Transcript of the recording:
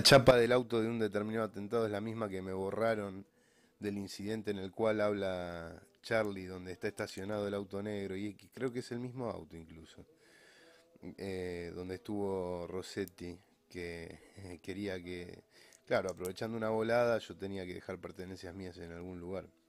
La chapa del auto de un determinado atentado es la misma que me borraron del incidente en el cual habla Charlie, donde está estacionado el auto negro, y creo que es el mismo auto incluso, eh, donde estuvo Rossetti, que eh, quería que, claro, aprovechando una volada, yo tenía que dejar pertenencias mías en algún lugar.